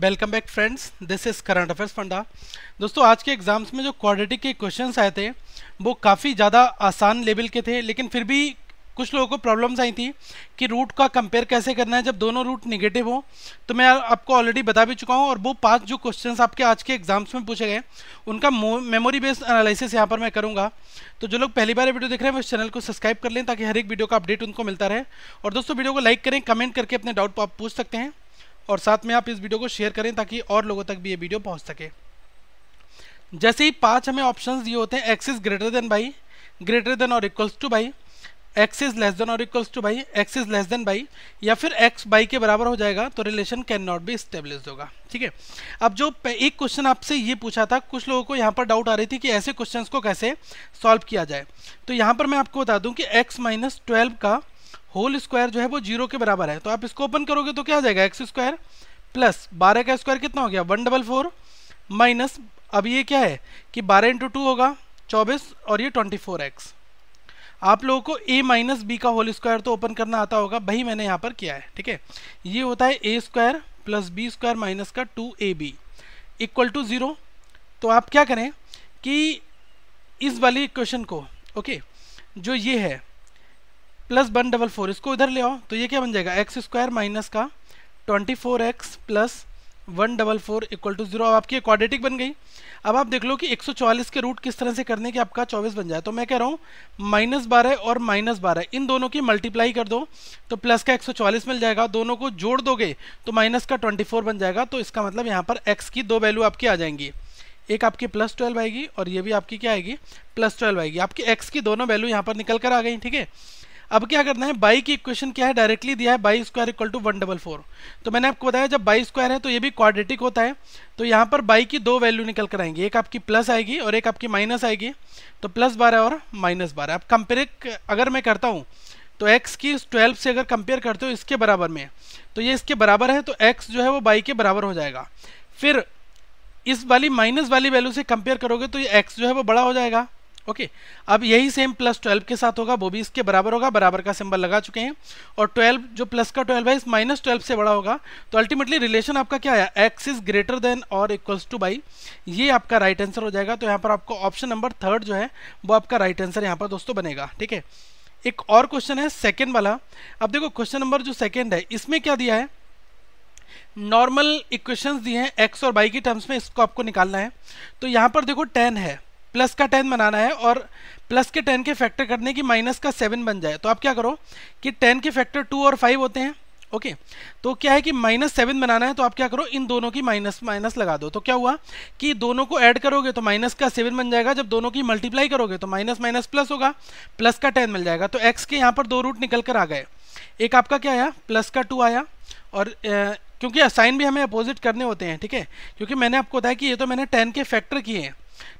welcome back friends this is current affairs Funda दोस्तों आज के एग्ज़ाम्स में जो क्वाड्रेटिक के क्वेश्चंस आए थे वो काफ़ी ज़्यादा आसान लेवल के थे लेकिन फिर भी कुछ लोगों को प्रॉब्लम्स आई थी कि रूट का कंपेयर कैसे करना है जब दोनों रूट निगेटिव हो तो मैं आपको ऑलरेडी बता भी चुका हूँ और वो पांच जो क्वेश्चंस आपके आज के एग्जाम्स में पूछे गए उनका मेमोरी बेस्ड एनालिसिस यहाँ पर मैं करूँगा तो जो लोग पहली बार वीडियो देख रहे हैं उस चैनल को सब्सक्राइब कर लें ताकि हर एक वीडियो का अपडेट उनको मिलता रहे और दोस्तों वीडियो को लाइक करें कमेंट करके अपने डाउट आप पूछ सकते हैं और साथ में आप इस वीडियो को शेयर करें ताकि और लोगों तक भी ये वीडियो पहुंच सके जैसे ही पांच हमें ऑप्शंस दिए होते हैं X is greater than Y greater than और equals to Y X is less than और equals to Y X is less than Y या फिर एक्स बाई के बराबर हो जाएगा तो relation can not be establish होगा ठीक है अब जो एक क्वेश्चन आपसे ये पूछा था कुछ लोगों को यहाँ पर डाउट आ रही थी कि ऐसे क्वेश्चन को कैसे सॉल्व किया जाए तो यहाँ पर मैं आपको बता दूँ कि एक्स माइनस ट्वेल्व का होल स्क्वायर जो है वो जीरो के बराबर है तो आप इसको ओपन करोगे तो क्या आ जाएगा एक्स स्क्वायर प्लस बारह का स्क्वायर कितना हो गया वन डबल फोर माइनस अब ये क्या है कि बारह इंटू टू होगा चौबीस और ये ट्वेंटी फोर एक्स आप लोगों को ए माइनस बी का होल स्क्वायर तो ओपन करना आता होगा वही मैंने यहाँ पर किया है ठीक है ये होता है A square plus B square minus का two A B equal to zero तो आप क्या करें कि इस वाली क्वेश्चन को ओके जो ये है प्लस वन डबल फोर इसको इधर ले आओ तो ये क्या बन जाएगा एक्स स्क्वायर माइनस का twenty four X plus one double four equal to zero अब आपकी क्वाड्रेटिक बन गई अब आप देख लो कि 144 के रूट किस तरह से करने के आपका 24 बन जाए तो मैं कह रहा हूँ माइनस बारह और माइनस बारह इन दोनों की मल्टीप्लाई कर दो तो प्लस का 144 मिल जाएगा दोनों को जोड़ दोगे तो माइनस का 24 बन जाएगा तो इसका मतलब यहाँ पर एक्स की दो वैल्यू आपकी आ जाएंगी एक आपकी प्लस ट्वेल्व आएगी और ये भी आपकी क्या आएगी प्लस ट्वेल्व आएगी आपकी एक्स की दोनों वैल्यू यहाँ पर निकल कर आ गई ठीक है अब क्या करना है बाई की इक्वेशन क्या है डायरेक्टली दिया है Y square equal to one double four तो मैंने आपको बताया जब बाई स्क्वायर है तो ये भी क्वाड्रेटिक होता है तो यहाँ पर बाई की दो वैल्यू निकल कर आएंगी एक आपकी प्लस आएगी और एक आपकी माइनस आएगी तो प्लस बारह और माइनस बारह अब कंपेयर अगर मैं करता हूँ तो एक्स की ट्वेल्व से अगर कंपेयर करते हो इसके बराबर में तो ये इसके बराबर है तो एक्स जो है वो बाई के बराबर हो जाएगा फिर इस वाली माइनस वाली वैल्यू से कंपेयर करोगे तो ये एक्स जो है वो बड़ा हो जाएगा ओके okay, अब यही सेम प्लस ट्वेल्व के साथ होगा वो भी इसके बराबर होगा बराबर का सिंबल लगा चुके हैं और ट्वेल्व जो प्लस का ट्वेल्व है इस माइनस ट्वेल्व से बड़ा होगा तो अल्टीमेटली रिलेशन आपका क्या आया एक्स इज ग्रेटर देन और इक्वल्स टू बाई ये आपका राइट right आंसर हो जाएगा तो यहाँ पर आपको ऑप्शन नंबर थर्ड जो है वो आपका राइट right आंसर यहाँ पर दोस्तों बनेगा ठीक है एक और क्वेश्चन है सेकेंड वाला अब देखो क्वेश्चन नंबर जो सेकेंड है इसमें क्या दिया है नॉर्मल इक्वेशंस दिए हैं एक्स और बाई के टर्म्स में इसको आपको निकालना है तो यहाँ पर देखो टेन है प्लस का टेन बनाना है और प्लस के टेन के फैक्टर करने की माइनस का सेवन बन जाए तो आप क्या करो कि टेन के फैक्टर टू और फाइव होते हैं ओके तो क्या है कि माइनस सेवन बनाना है तो आप क्या करो इन दोनों की माइनस माइनस लगा दो तो क्या हुआ कि दोनों को ऐड करोगे तो माइनस का सेवन बन जाएगा जब दोनों की मल्टीप्लाई करोगे तो माइनस माइनस प्लस होगा प्लस का टेन मिल जाएगा तो एक्स के यहाँ पर दो रूट निकल कर आ गए एक आपका क्या आया प्लस का टू आया और ए, क्योंकि साइन भी हमें अपोजिट करने होते हैं ठीक है क्योंकि मैंने आपको बताया कि ये तो मैंने टेन के फैक्टर किए हैं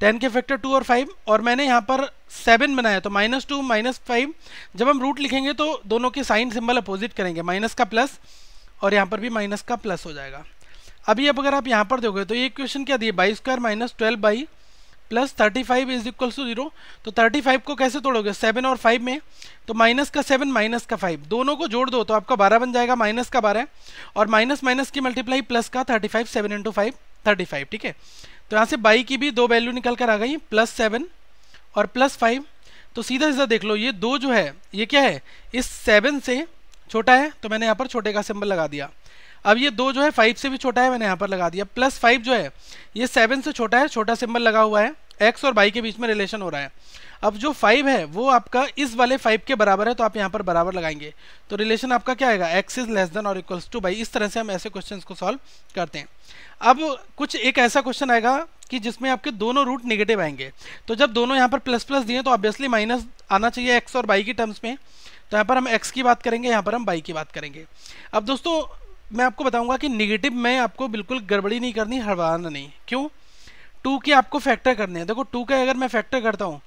टेन के फैक्टर टू और फाइव और मैंने यहाँ पर सेवन बनाया तो माइनस टू माइनस फाइव जब हम रूट लिखेंगे तो दोनों के साइन सिंबल अपोजिट करेंगे माइनस का प्लस और यहाँ पर भी माइनस का प्लस हो जाएगा अभी अब अगर आप यहाँ पर देखोगे तो ये क्वेश्चन क्या दिए Y square minus twelve Y plus thirty five is equals to zero तो थर्टी फाइव को कैसे तोड़ोगे सेवन और फाइव में तो माइनस का सेवन माइनस का फाइव दोनों को जोड़ दो तो आपका बारह बन जाएगा माइनस का बारह और माइनस माइनस की मल्टीप्लाई प्लस का thirty five seven into five thirty five ठीक है तो यहाँ से बाई की भी दो वैल्यू निकल कर आ गई प्लस सेवन और प्लस फाइव तो सीधा सीधा देख लो ये दो जो है ये क्या है इस सेवन से छोटा है तो मैंने यहाँ पर छोटे का सिंबल लगा दिया अब ये दो जो है फाइव से भी छोटा है मैंने यहाँ पर लगा दिया प्लस फाइव जो है ये सेवन से छोटा है छोटा सिंबल लगा हुआ है एक्स और वाई के बीच में रिलेशन हो रहा है अब जो फाइव है वो आपका इस वाले फाइव के बराबर है तो आप यहाँ पर बराबर लगाएंगे तो रिलेशन आपका क्या आएगा एक्स इज लेस देन और इक्वल्स टू बाई इस तरह से हम ऐसे क्वेश्चन को सॉल्व करते हैं अब कुछ एक ऐसा क्वेश्चन आएगा कि जिसमें आपके दोनों रूट निगेटिव आएंगे तो जब दोनों यहाँ पर प्लस प्लस दिए तो ऑब्वियसली माइनस आना चाहिए एक्स और बाई के टर्म्स में तो यहाँ पर हम एक्स की बात करेंगे यहाँ पर हम बाई की बात करेंगे अब दोस्तों मैं आपको बताऊंगा कि निगेटिव में आपको बिल्कुल गड़बड़ी नहीं करनी हड़वाना नहीं क्यों टू के आपको फैक्टर करने हैं देखो टू का अगर मैं फैक्टर करता हूँ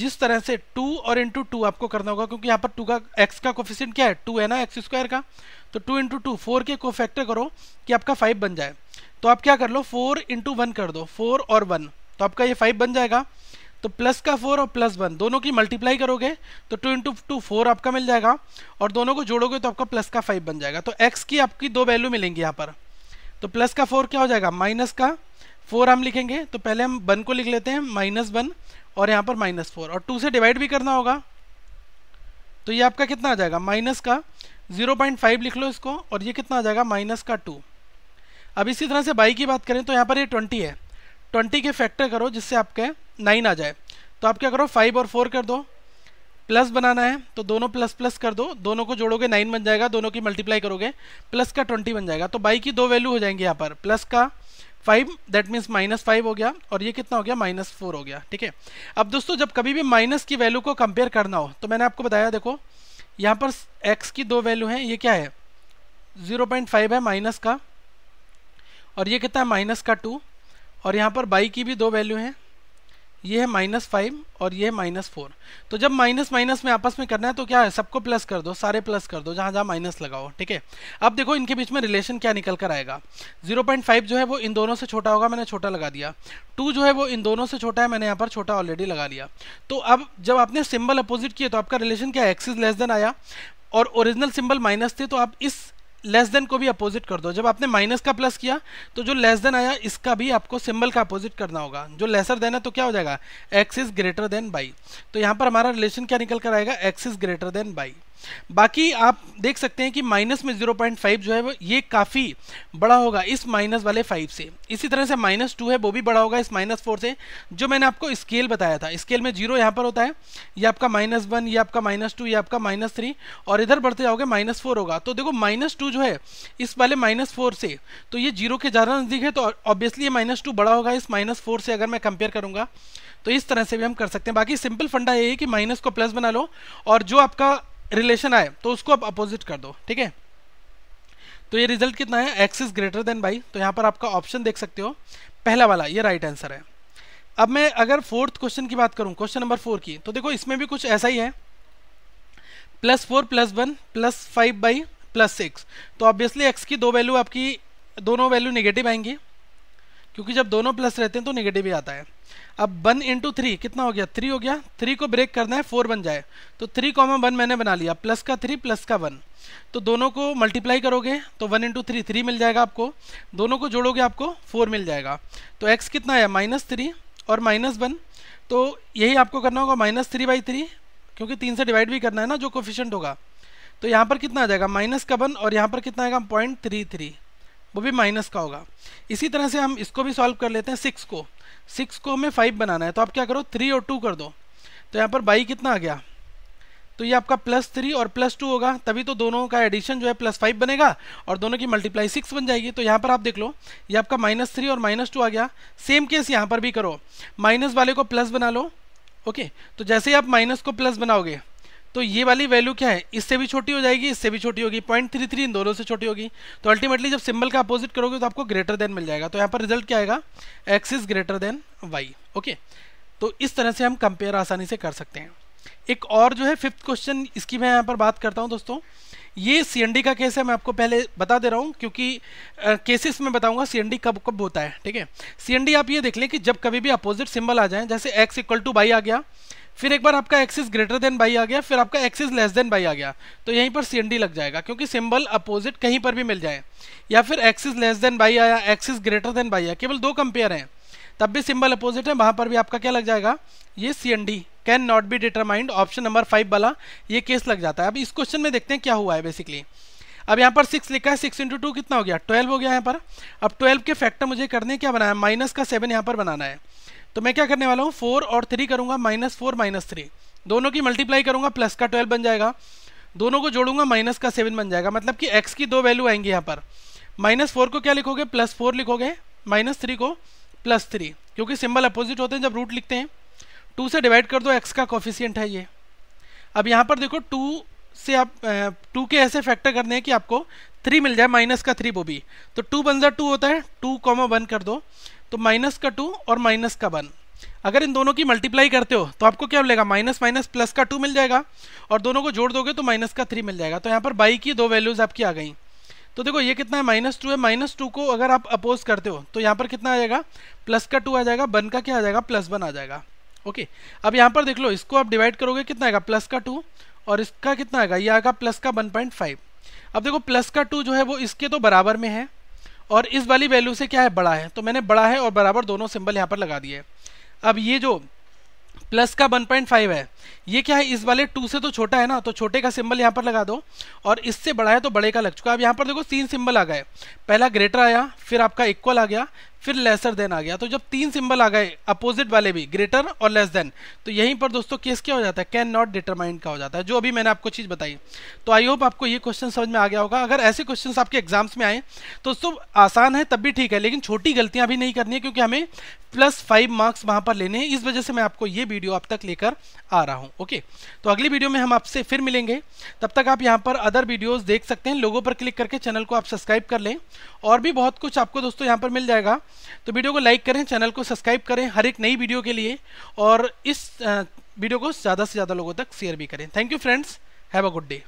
जिस तरह से टू और इंटू टू आपको करना होगा क्योंकि यहाँ पर टू का एक्स का कोफिशियंट क्या है टू है ना एक्स स्क्वायर का तो टू इंटू टू फोर के को फैक्टर करो कि आपका फाइव बन जाए तो आप क्या कर लो फोर इंटू वन कर दो फोर और वन तो आपका ये फाइव बन जाएगा तो प्लस का फोर और प्लस वन दोनों की मल्टीप्लाई करोगे तो टू इंटू टू फोर आपका मिल जाएगा और दोनों को जोड़ोगे तो आपका प्लस का फाइव बन जाएगा तो एक्स की आपकी दो वैल्यू मिलेंगी यहाँ पर तो प्लस का फोर क्या हो जाएगा माइनस का फोर हम लिखेंगे तो पहले हम वन को लिख लेते हैं माइनस वन और यहाँ पर माइनस फोर और टू से डिवाइड भी करना होगा तो ये आपका कितना आ जाएगा माइनस का जीरो पॉइंट फाइव लिख लो इसको और ये कितना आ जाएगा माइनस का टू अब इसी तरह से बाई की बात करें तो यहाँ पर ये ट्वेंटी है ट्वेंटी के फैक्टर करो जिससे आपके नाइन आ जाए तो आप क्या करो फाइव और फोर कर दो प्लस बनाना है तो दोनों प्लस प्लस कर दो दोनों को जोड़ोगे नाइन बन जाएगा दोनों की मल्टीप्लाई करोगे प्लस का ट्वेंटी बन जाएगा तो बाई की दो वैल्यू हो जाएंगी यहाँ पर प्लस का five that means minus five हो गया और ये कितना हो गया माइनस फोर हो गया ठीक है अब दोस्तों जब कभी भी माइनस की वैल्यू को कंपेयर करना हो तो मैंने आपको बताया देखो यहाँ पर एक्स की दो वैल्यू हैं ये क्या है जीरो पॉइंट फाइव है माइनस का और ये कितना है माइनस का टू और यहाँ पर बाई की भी दो वैल्यू हैं ये है माइनस फाइव और ये है माइनस फोर तो जब माइनस माइनस में आपस में करना है तो क्या है सबको प्लस कर दो सारे प्लस कर दो जहाँ जहाँ माइनस लगाओ ठीक है अब देखो इनके बीच में रिलेशन क्या निकल कर आएगा 0.5 जो है वो इन दोनों से छोटा होगा मैंने छोटा लगा दिया टू जो है वो इन दोनों से छोटा है मैंने यहाँ पर छोटा ऑलरेडी लगा लिया तो अब जब आपने सिम्बल अपोजिट किए तो आपका रिलेशन क्या है एक्सिस लेस देन आया और ओरिजिनल सिंबल माइनस थे तो आप इस लेस देन को भी अपोजिट कर दो जब आपने माइनस का प्लस किया तो जो लेस देन आया इसका भी आपको सिंबल का अपोजिट करना होगा जो लेसर देन है तो क्या हो जाएगा X is greater than Y तो यहाँ पर हमारा रिलेशन क्या निकल कर आएगा X is greater than Y बाकी आप देख सकते हैं कि माइनस में 0.5 जो है वो ये काफ़ी बड़ा होगा इस माइनस वाले 5 से इसी तरह से माइनस टू है वो भी बड़ा होगा इस माइनस फोर से जो मैंने आपको स्केल बताया था स्केल में जीरो यहाँ पर होता है ये आपका माइनस वन ये आपका माइनस टू ये आपका माइनस थ्री और इधर बढ़ते जाओगे माइनस फोर होगा तो देखो माइनस टू जो है इस वाले माइनस फोर से तो ये जीरो के ज़्यादा नज़दीक है तो ऑब्वियसली ये माइनस टू बड़ा होगा इस माइनस फोर से अगर मैं कंपेयर करूँगा तो इस तरह से भी हम कर सकते हैं बाकी सिंपल फंडा यही है कि माइनस को प्लस बना लो और जो आपका रिलेशन आए तो उसको आप अपोजिट कर दो ठीक है तो ये रिजल्ट कितना है X is greater than Y तो यहाँ पर आपका ऑप्शन देख सकते हो पहला वाला ये राइट right आंसर है अब मैं अगर फोर्थ क्वेश्चन की बात करूँ क्वेश्चन नंबर फोर की तो देखो इसमें भी कुछ ऐसा ही है plus four plus one plus five Y plus six तो ऑब्वियसली एक्स की दो वैल्यू आपकी दोनों वैल्यू निगेटिव आएंगी क्योंकि जब दोनों प्लस रहते हैं तो निगेटिव ही आता है अब वन इंटू थ्री कितना हो गया थ्री हो गया थ्री को ब्रेक करना है फोर बन जाए तो थ्री कॉमा वन मैंने बना लिया प्लस का थ्री प्लस का वन तो दोनों को मल्टीप्लाई करोगे तो वन इंटू थ्री थ्री मिल जाएगा आपको दोनों को जोड़ोगे आपको फोर मिल जाएगा तो एक्स कितना है माइनस थ्री और माइनस वन तो यही आपको करना होगा माइनस थ्री बाई थ्री क्योंकि तीन से डिवाइड भी करना है ना जो कोफिशेंट होगा तो यहाँ पर कितना आ जाएगा माइनस का वन और यहाँ पर कितना आएगा पॉइंट थ्री थ्री वो भी माइनस का होगा इसी तरह से हम इसको भी सॉल्व कर लेते हैं सिक्स को सिक्स को हमें फाइव बनाना है तो आप क्या करो थ्री और टू कर दो तो यहाँ पर बाई कितना आ गया तो ये आपका प्लस थ्री और प्लस टू होगा तभी तो दोनों का एडिशन जो है प्लस फाइव बनेगा और दोनों की मल्टीप्लाई सिक्स बन जाएगी तो यहाँ पर आप देख लो ये आपका माइनस थ्री और माइनस टू आ गया सेम केस यहाँ पर भी करो माइनस वाले को प्लस बना लो ओके तो जैसे ही आप माइनस को प्लस बनाओगे तो ये वाली वैल्यू क्या है इससे भी छोटी हो जाएगी इससे भी छोटी होगी पॉइंट थ्री थ्री इन दोनों से छोटी होगी तो अल्टीमेटली जब सिंबल का अपोजिट करोगे तो आपको ग्रेटर देन मिल जाएगा तो यहाँ पर रिजल्ट क्या आएगा X is greater than Y okay तो इस तरह से हम कंपेयर आसानी से कर सकते हैं एक और जो है फिफ्थ क्वेश्चन इसकी मैं यहाँ पर बात करता हूँ दोस्तों ये सी का केस है मैं आपको पहले बता दे रहा हूँ क्योंकि केसेस में बताऊंगा सी कब कब होता है ठीक है सी आप ये देख लें कि जब कभी भी अपोजिट सिम्बल आ जाए जैसे एक्स इक्वल टू आ गया फिर एक बार आपका एक्सिस ग्रेटर देन बाई आ गया फिर आपका एक्सिस लेस देन बाई आ गया तो यहीं पर सी लग जाएगा क्योंकि सिंबल अपोजिट कहीं पर भी मिल जाए या फिर एक्सिस लेस देन बाई आया एक्सिस ग्रेटर देन बाई आया केवल दो कंपेयर हैं तब भी सिंबल अपोजिट है वहाँ पर भी आपका क्या लग जाएगा ये C and D can not be determined option number five वाला ये केस लग जाता है अब इस क्वेश्चन में देखते हैं क्या हुआ है बेसिकली अब यहाँ पर सिक्स लिखा है सिक्स इंटू टू कितना हो गया ट्वेल्व हो गया यहाँ पर अब ट्वेल्व के फैक्टर मुझे करने क्या बनाया माइनस का सेवन यहाँ पर बनाना है तो मैं क्या करने वाला हूँ फोर और थ्री करूँगा माइनस फोर माइनस थ्री दोनों की मल्टीप्लाई करूँगा प्लस का ट्वेल्व बन जाएगा दोनों को जोड़ूंगा माइनस का सेवन बन जाएगा मतलब कि एक्स की दो वैल्यू आएंगी यहाँ पर माइनस फोर को क्या लिखोगे प्लस फोर लिखोगे माइनस थ्री को प्लस थ्री क्योंकि सिंबल अपोजिट होते हैं जब रूट लिखते हैं टू से डिवाइड कर दो एक्स का कॉफिशियंट है ये अब यहाँ पर देखो टू से आप टू के ऐसे फैक्टर करने हैं कि आपको थ्री मिल जाए माइनस का थ्री वो भी तो टू बन जा टू होता है टू कॉमो वन कर दो तो माइनस का टू और माइनस का वन अगर इन दोनों की मल्टीप्लाई करते हो तो आपको क्या मिलेगा माइनस माइनस प्लस का टू मिल जाएगा और दोनों को जोड़ दोगे तो माइनस का थ्री मिल जाएगा तो यहाँ पर बाई की दो वैल्यूज आपकी आ गई तो देखो ये कितना है माइनस टू है माइनस टू को अगर आप अपोज करते हो तो यहाँ पर कितना आ जाएगा प्लस का टू आ जाएगा वन का क्या आ जाएगा प्लस वन आ जाएगा ओके अब यहाँ पर देख लो इसको आप डिवाइड करोगे कितना आएगा प्लस का टू और इसका कितना आएगा ये आएगा प्लस का वन पॉइंट फाइव अब देखो प्लस का टू जो है वो इसके तो बराबर में है और इस वाली वैल्यू से क्या है बड़ा है तो मैंने बड़ा है और बराबर दोनों सिंबल यहाँ पर लगा दिए अब ये जो प्लस का 1.5 है ये क्या है इस वाले टू से तो छोटा है ना तो छोटे का सिंबल यहाँ पर लगा दो और इससे बड़ा है तो बड़े का लग चुका है अब यहाँ पर देखो तीन सिंबल आ गए पहला ग्रेटर आया फिर आपका इक्वल आ गया फिर लेसर देन आ गया तो जब तीन सिंबल आ गए अपोजिट वाले भी ग्रेटर और लेस देन तो यहीं पर दोस्तों केस क्या हो जाता है कैन नॉट डिटरमाइंड का हो जाता है जो अभी मैंने आपको चीज़ बताई तो आई होप आपको ये क्वेश्चन समझ में आ गया होगा अगर ऐसे क्वेश्चन आपके एग्जाम्स में आए तो दोस्तों आसान है तब भी ठीक है लेकिन छोटी गलतियाँ भी नहीं करनी है क्योंकि हमें प्लस फाइव मार्क्स वहाँ पर लेने हैं इस वजह से मैं आपको ये वीडियो अब तक लेकर आ रहा हूँ ओके तो अगली वीडियो में हम आपसे फिर मिलेंगे तब तक आप यहाँ पर अदर वीडियोज़ देख सकते हैं लोगों पर क्लिक करके चैनल को आप सब्सक्राइब कर लें और भी बहुत कुछ आपको दोस्तों यहाँ पर मिल जाएगा तो वीडियो को लाइक करें चैनल को सब्सक्राइब करें हर एक नई वीडियो के लिए और इस वीडियो को ज़्यादा से ज़्यादा लोगों तक शेयर भी करें thank you friends have a good day